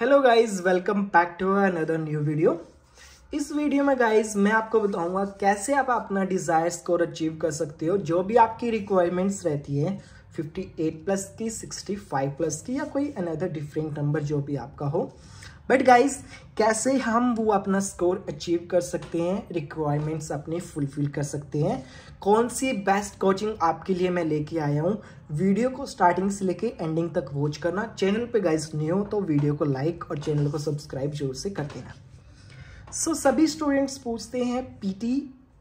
hello guys welcome back to another new video इस video में guys मैं आपको बताऊंगा कैसे आप अपना डिज़ायर स्कोर अचीव कर सकते हो जो भी आपकी रिक्वायरमेंट्स रहती है 58 प्लस की 65 प्लस की या कोई अनदर डिफरेंट नंबर जो भी आपका हो बट गाइज कैसे हम वो अपना स्कोर अचीव कर सकते हैं रिक्वायरमेंट्स अपने फुलफिल कर सकते हैं कौन सी बेस्ट कोचिंग आपके लिए मैं लेके आया हूँ वीडियो को स्टार्टिंग से लेके एंडिंग तक वॉच करना चैनल पे गाइस न्यू हो तो वीडियो को लाइक और चैनल को सब्सक्राइब जरूर से कर देना सो so, सभी स्टूडेंट्स पूछते हैं पी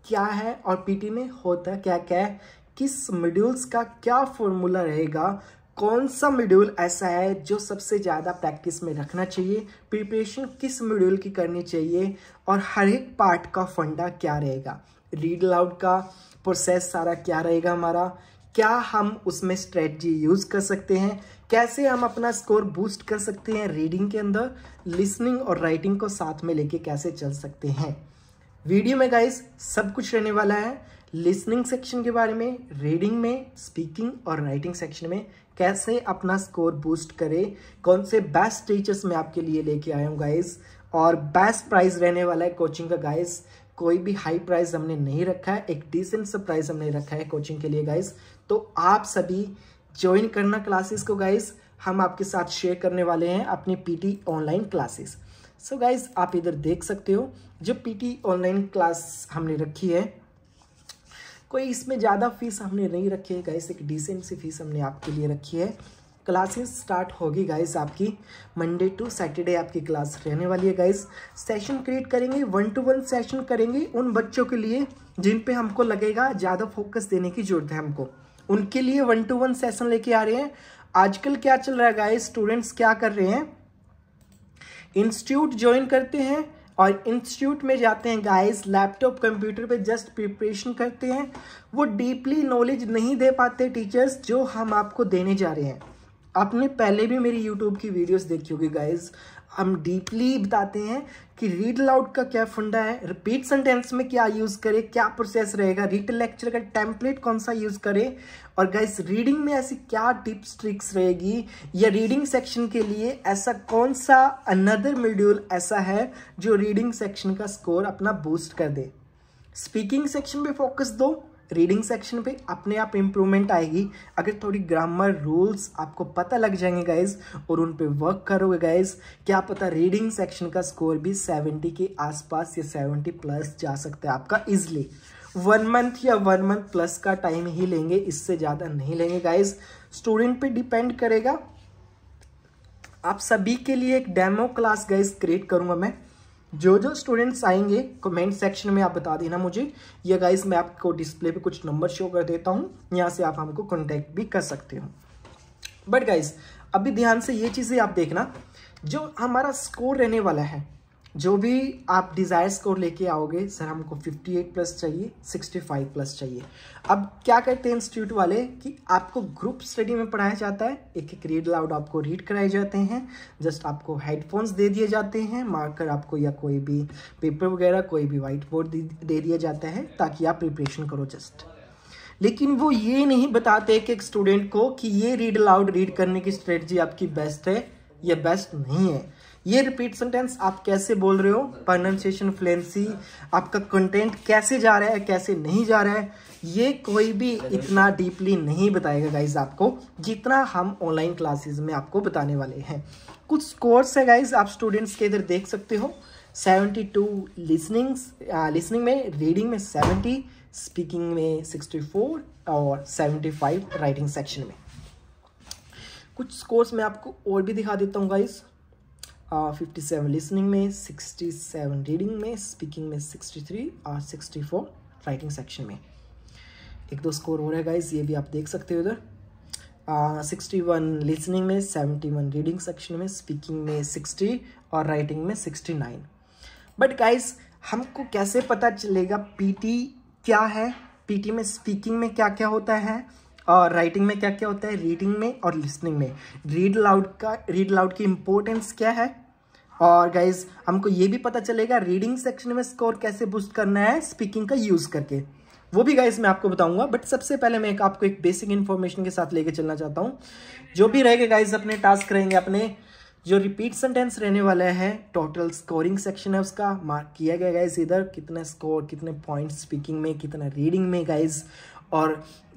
क्या है और पी में होता क्या क्या है किस मेड्यूल्स का क्या फॉर्मूला रहेगा कौन सा मॉड्यूल ऐसा है जो सबसे ज़्यादा प्रैक्टिस में रखना चाहिए प्रिपरेशन किस मॉड्यूल की करनी चाहिए और हर एक पार्ट का फंडा क्या रहेगा रीड लाउड का प्रोसेस सारा क्या रहेगा हमारा क्या हम उसमें स्ट्रेटजी यूज़ कर सकते हैं कैसे हम अपना स्कोर बूस्ट कर सकते हैं रीडिंग के अंदर लिसनिंग और राइटिंग को साथ में लेके कैसे चल सकते हैं वीडियो में गाइस सब कुछ रहने वाला है लिसनिंग सेक्शन के बारे में रीडिंग में स्पीकिंग और राइटिंग सेक्शन में कैसे अपना स्कोर बूस्ट करें कौन से बेस्ट टीचर्स मैं आपके लिए लेके आया हूँ गाइस और बेस्ट प्राइस रहने वाला है कोचिंग का गाइस कोई भी हाई प्राइस हमने नहीं रखा है एक डिसेंट सा प्राइस हमने रखा है कोचिंग के लिए गाइस तो आप सभी ज्वाइन करना क्लासेस को गाइस हम आपके साथ शेयर करने वाले हैं अपनी PT online classes so guys आप इधर देख सकते हो जो पीटी ऑनलाइन क्लास हमने रखी है कोई इसमें ज़्यादा फीस हमने नहीं रखी है गाइस एक डिसेंट सी फीस हमने आपके लिए रखी है क्लासेस स्टार्ट होगी गाइस आपकी मंडे टू सैटरडे आपकी क्लास रहने वाली है गाइस सेशन क्रिएट करेंगे वन टू वन सेशन करेंगे उन बच्चों के लिए जिन पे हमको लगेगा ज़्यादा फोकस देने की ज़रूरत है हमको उनके लिए वन टू वन सेशन लेके आ रहे हैं आजकल क्या चल रहा है गाइस स्टूडेंट्स क्या कर रहे हैं इंस्टीट्यूट ज्वाइन करते हैं और इंस्टीट्यूट में जाते हैं गाइस लैपटॉप कंप्यूटर पे जस्ट प्रिपरेशन करते हैं वो डीपली नॉलेज नहीं दे पाते टीचर्स जो हम आपको देने जा रहे हैं आपने पहले भी मेरी यूट्यूब की वीडियोस देखी होगी गाइज़ हम डीपली बताते हैं कि रीड लाउड का क्या फंडा है रिपीट सेंटेंस में क्या यूज़ करें क्या प्रोसेस रहेगा रिटन लेक्चर का टेम्पलेट कौन सा यूज़ करें और गाइस रीडिंग में ऐसी क्या टिप्स ट्रिक्स रहेगी या रीडिंग सेक्शन के लिए ऐसा कौन सा अनदर मेड्यूल ऐसा है जो रीडिंग सेक्शन का स्कोर अपना बूस्ट कर दे स्पीकिंग सेक्शन पे फोकस दो रीडिंग सेक्शन पे अपने आप इम्प्रूवमेंट आएगी अगर थोड़ी ग्रामर रूल्स आपको पता लग जाएंगे गाइज और उन पे वर्क करोगे गाइज क्या पता रीडिंग सेक्शन का स्कोर भी 70 के आसपास या 70 प्लस जा सकता है आपका इजली वन मंथ या वन मंथ प्लस का टाइम ही लेंगे इससे ज़्यादा नहीं लेंगे गाइज स्टूडेंट पर डिपेंड करेगा आप सभी के लिए एक डेमो क्लास गाइज क्रिएट करूँगा मैं जो जो स्टूडेंट्स आएंगे कमेंट सेक्शन में आप बता देना मुझे या गाइस मैं आपको डिस्प्ले पे कुछ नंबर शो कर देता हूँ यहाँ से आप हमको कॉन्टैक्ट भी कर सकते हो बट गाइस अभी ध्यान से ये चीज़ें आप देखना जो हमारा स्कोर रहने वाला है जो भी आप डिज़ायर स्कोर लेके आओगे सर हमको 58 प्लस चाहिए 65 प्लस चाहिए अब क्या करते हैं इंस्टीट्यूट वाले कि आपको ग्रुप स्टडी में पढ़ाया जाता है एक एक रीड लाउड आपको रीड कराए जाते हैं जस्ट आपको हेडफोन्स दे दिए जाते हैं मार्कर आपको या कोई भी पेपर वगैरह कोई भी वाइट बोर्ड दे दिया जाता है ताकि आप प्रिपरेशन करो जस्ट लेकिन वो ये नहीं बताते एक एक स्टूडेंट को कि ये रीड लाउड रीड करने की स्ट्रेटजी आपकी बेस्ट है या बेस्ट नहीं है ये रिपीट सेंटेंस आप कैसे बोल रहे हो प्रोनाउंसिएशन फ्लुएंसी आपका कंटेंट कैसे जा रहा है कैसे नहीं जा रहा है ये कोई भी इतना डीपली नहीं बताएगा गाइज आपको जितना हम ऑनलाइन क्लासेस में आपको बताने वाले हैं कुछ स्कोर्स है गाइज आप स्टूडेंट्स के इधर देख सकते हो 72 लिसनिंग्स लिसनिंग में रीडिंग में 70 स्पीकिंग में 64 और 75 राइटिंग सेक्शन में कुछ स्कोर्स मैं आपको और भी दिखा देता हूँ गाइज़ फिफ्टी सेवन लिसनिंग में सिक्सटी सेवन रीडिंग में स्पीकिंग में सिक्सटी थ्री और सिक्सटी फोर राइटिंग सेक्शन में एक दो स्कोर हो रहा है गाइज ये भी आप देख सकते हो इधर सिक्सटी वन लिसनिंग में सेवेंटी वन रीडिंग सेक्शन में स्पीकिंग में सिक्सटी और राइटिंग में सिक्सटी नाइन बट गाइज हमको कैसे पता चलेगा पीटी क्या है पीटी में स्पीकिंग में क्या क्या होता है राइटिंग में क्या क्या होता है रीडिंग में और लिसनिंग में रीड लाउड का रीड लाउड की इम्पोर्टेंस क्या है और गाइज हमको ये भी पता चलेगा रीडिंग सेक्शन में स्कोर कैसे बूस्ट करना है स्पीकिंग का यूज़ करके वो भी गाइज मैं आपको बताऊंगा बट सबसे पहले मैं एक आपको एक बेसिक इन्फॉर्मेशन के साथ लेके चलना चाहता हूँ जो भी रहेगा गाइज अपने टास्क रहेंगे अपने जो रिपीट सेंटेंस रहने वाला है टोटल स्कोरिंग सेक्शन है उसका मार्क किया गया गाइज इधर कितने स्कोर कितने पॉइंट स्पीकिंग में कितना रीडिंग में गाइज और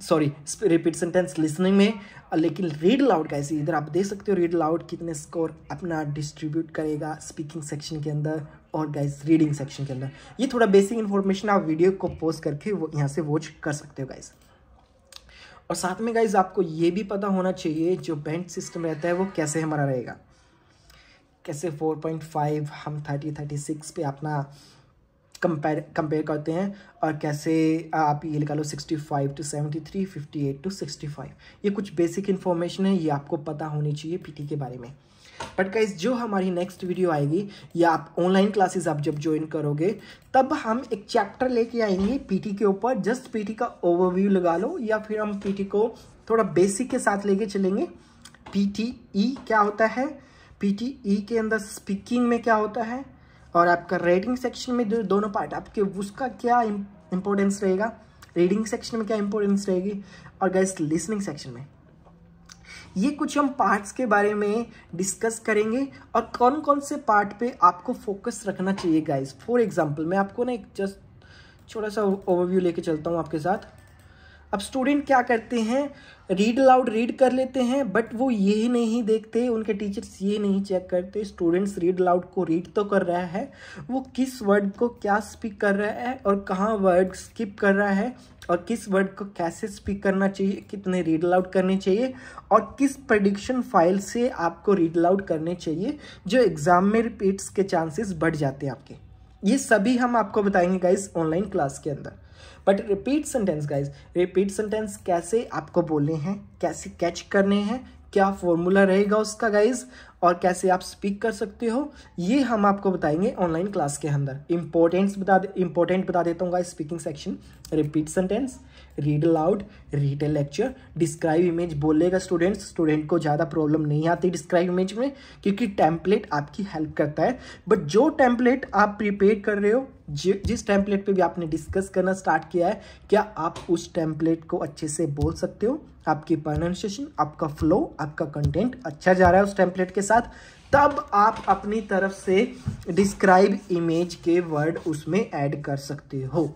सॉरी रिपीट सेंटेंस लिसनिंग में लेकिन रीड लाउड गाइज इधर आप देख सकते हो रीड लाउड कितने स्कोर अपना डिस्ट्रीब्यूट करेगा स्पीकिंग सेक्शन के अंदर और गाइज रीडिंग सेक्शन के अंदर ये थोड़ा बेसिक इन्फॉर्मेशन आप वीडियो को पोस्ट करके वो यहाँ से वॉच कर सकते हो गाइज़ और साथ में गाइज आपको ये भी पता होना चाहिए जो बेंच सिस्टम रहता है वो कैसे हमारा रहेगा कैसे 4.5 हम 30 36 पे अपना कंपेयर कंपेयर करते हैं और कैसे आप ये निकालो 65 टू 73 58 टू 65 ये कुछ बेसिक इन्फॉर्मेशन है ये आपको पता होनी चाहिए पीटी के बारे में बट गाइज जो हमारी नेक्स्ट वीडियो आएगी या आप ऑनलाइन क्लासेस आप जब ज्वाइन करोगे तब हम एक चैप्टर लेके आएंगे पीटी के ऊपर जस्ट पीटी का ओवरव्यू लगा लो या फिर हम पीटी को थोड़ा बेसिक के साथ लेके चलेंगे पीटीई e क्या होता है पीटीई e के अंदर स्पीकिंग में क्या होता है और आपका रेडिंग सेक्शन में जो दोनों पार्ट आपके उसका क्या इंपॉर्टेंस रहेगा रीडिंग सेक्शन में क्या इंपॉर्टेंस रहेगी और गैस लिसनिंग सेक्शन में ये कुछ हम पार्ट्स के बारे में डिस्कस करेंगे और कौन कौन से पार्ट पे आपको फोकस रखना चाहिए गाइस फॉर एग्जांपल मैं आपको ना एक जस्ट छोटा सा ओवरव्यू लेके चलता हूँ आपके साथ अब स्टूडेंट क्या करते हैं रीड लाउड रीड कर लेते हैं बट वो यही नहीं देखते उनके टीचर्स ये नहीं चेक करते स्टूडेंट्स रीड लाउड को रीड तो कर रहा है वो किस वर्ड को क्या स्पीक कर रहा है और कहाँ वर्ड स्किप कर रहा है और किस वर्ड को कैसे स्पीक करना चाहिए कितने रीड लाउड करने चाहिए और किस प्रडिक्शन फाइल से आपको रीड लाउड करने चाहिए जो एग्ज़ाम में रिपीट्स के चांसेस बढ़ जाते हैं आपके ये सभी हम आपको बताएंगे गाइस ऑनलाइन क्लास के अंदर but repeat sentence guys repeat sentence कैसे आपको बोलने हैं कैसे कैच करने हैं क्या फॉर्मूला रहेगा उसका गाइज और कैसे आप स्पीक कर सकते हो ये हम आपको बताएंगे ऑनलाइन क्लास के अंदर इंपॉर्टेंट्स बता इंपॉर्टेंट बता देता हूँ speaking section repeat sentence read aloud read a lecture describe image बोलेगा स्टूडेंट्स स्टूडेंट को ज़्यादा प्रॉब्लम नहीं आती डिस्क्राइब इमेज में क्योंकि टैंपलेट आपकी हेल्प करता है बट जो टैंपलेट आप प्रिपेयर कर रहे हो जिस टैंपलेट पे भी आपने डिस्कस करना स्टार्ट किया है क्या आप उस टेम्पलेट को अच्छे से बोल सकते हो आपकी प्रोनाउंसिएशन आपका फ्लो आपका कंटेंट अच्छा जा रहा है उस टेम्पलेट के साथ तब आप अपनी तरफ से डिस्क्राइब इमेज के वर्ड उसमें ऐड कर सकते हो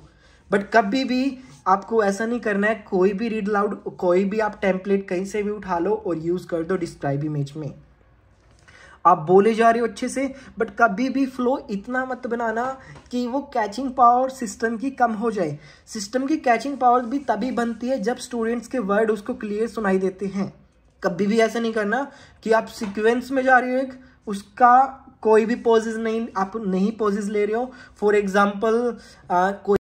बट कभी भी आपको ऐसा नहीं करना है कोई भी रीड लाउड कोई भी आप टेम्पलेट कहीं से भी उठा लो और यूज़ कर दो डिस्क्राइब इमेज में आप बोले जा रहे हो अच्छे से बट कभी भी फ्लो इतना मत बनाना कि वो कैचिंग पावर सिस्टम की कम हो जाए सिस्टम की कैचिंग पावर भी तभी बनती है जब स्टूडेंट्स के वर्ड उसको क्लियर सुनाई देते हैं कभी भी ऐसा नहीं करना कि आप सिक्वेंस में जा रहे हो एक उसका कोई भी पोजेज नहीं आप नहीं पोजेज ले रहे हो फॉर एग्जाम्पल कोई